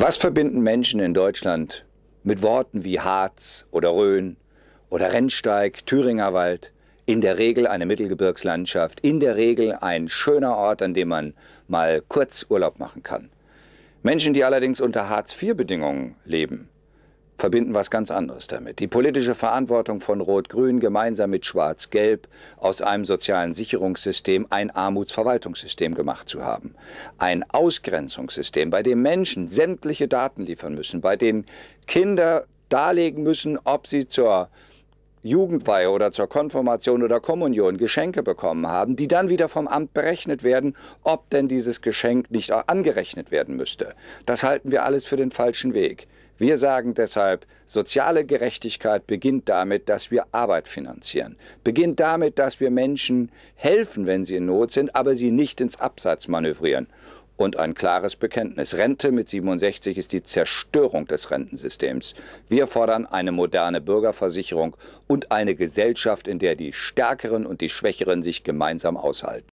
Was verbinden Menschen in Deutschland mit Worten wie Harz oder Rhön oder Rennsteig, Thüringer Wald? In der Regel eine Mittelgebirgslandschaft, in der Regel ein schöner Ort, an dem man mal kurz Urlaub machen kann. Menschen, die allerdings unter Hartz-IV-Bedingungen leben, verbinden was ganz anderes damit. Die politische Verantwortung von Rot-Grün gemeinsam mit Schwarz-Gelb aus einem sozialen Sicherungssystem ein Armutsverwaltungssystem gemacht zu haben. Ein Ausgrenzungssystem, bei dem Menschen sämtliche Daten liefern müssen, bei denen Kinder darlegen müssen, ob sie zur Jugendweihe oder zur Konfirmation oder Kommunion Geschenke bekommen haben, die dann wieder vom Amt berechnet werden, ob denn dieses Geschenk nicht auch angerechnet werden müsste. Das halten wir alles für den falschen Weg. Wir sagen deshalb, soziale Gerechtigkeit beginnt damit, dass wir Arbeit finanzieren, beginnt damit, dass wir Menschen helfen, wenn sie in Not sind, aber sie nicht ins Abseits manövrieren. Und ein klares Bekenntnis. Rente mit 67 ist die Zerstörung des Rentensystems. Wir fordern eine moderne Bürgerversicherung und eine Gesellschaft, in der die Stärkeren und die Schwächeren sich gemeinsam aushalten.